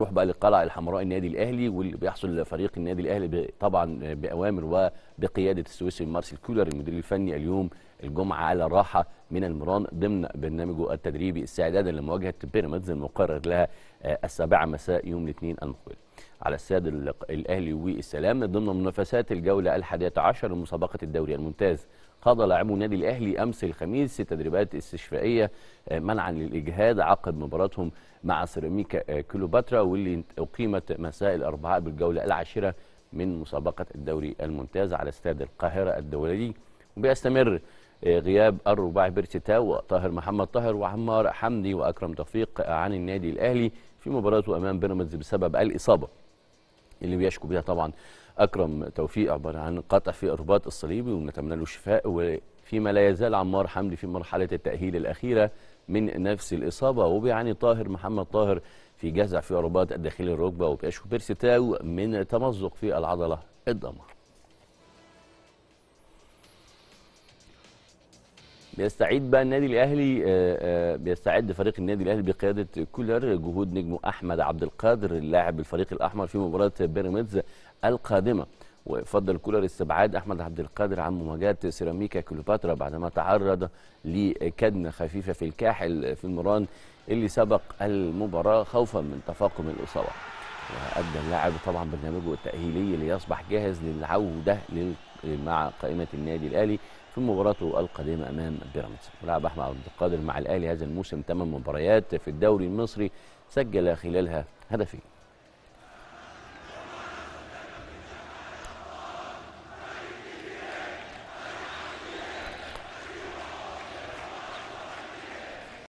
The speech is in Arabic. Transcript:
نروح بقى للقلعه الحمراء النادي الاهلي واللي بيحصل فريق النادي الاهلي طبعا باوامر وبقياده السويسري مارسيل كولر المدير الفني اليوم الجمعه على راحه من المران ضمن برنامجه التدريبي استعدادا لمواجهه بيراميدز المقرر لها السابعه مساء يوم الاثنين المقبل على استاد الاهلي والسلام ضمن منافسات الجوله الحادية عشر من مسابقه الدوري الممتاز قضى لاعبو نادي الاهلي امس الخميس تدريبات استشفائيه آه، منعا للاجهاد عقب مباراتهم مع سيراميكا آه، كيلوباترا واللي اقيمت مساء الاربعاء بالجوله العاشره من مسابقه الدوري الممتاز على استاد القاهره الدولي وبيستمر آه، غياب الرباعي بيرتيتا وطاهر محمد طاهر وعمار حمدي واكرم توفيق عن النادي الاهلي في مباراته امام بيراميدز بسبب الاصابه اللي بيشكو بيها طبعا اكرم توفيق عباره عن قطع في الرباط الصليبي ونتمنى له الشفاء وفيما لا يزال عمار حمدي في مرحله التاهيل الاخيره من نفس الاصابه وبيعاني طاهر محمد طاهر في جزع في الرباط الداخلي الركبه وبيشكو بيرسي تاو من تمزق في العضله الضمه بيستعيد بقى النادي الاهلي آه، آه، بيستعد فريق النادي الاهلي بقياده كولر جهود نجمه احمد عبد القادر اللاعب الفريق الاحمر في مباراه بيراميدز القادمه وفضل كولر استبعاد احمد عبد القادر عن مواجهه سيراميكا كليوباترا بعدما تعرض لكدمه خفيفه في الكاحل في المران اللي سبق المباراه خوفا من تفاقم الاصابه وأدى اللاعب طبعا برنامجه التأهيلي ليصبح جاهز للعودة مع قائمة النادي الأهلي في مباراته القادمة أمام بيراميدز ولعب أحمد عبد القادر مع الأهلي هذا الموسم 8 مباريات في الدوري المصري سجل خلالها هدفين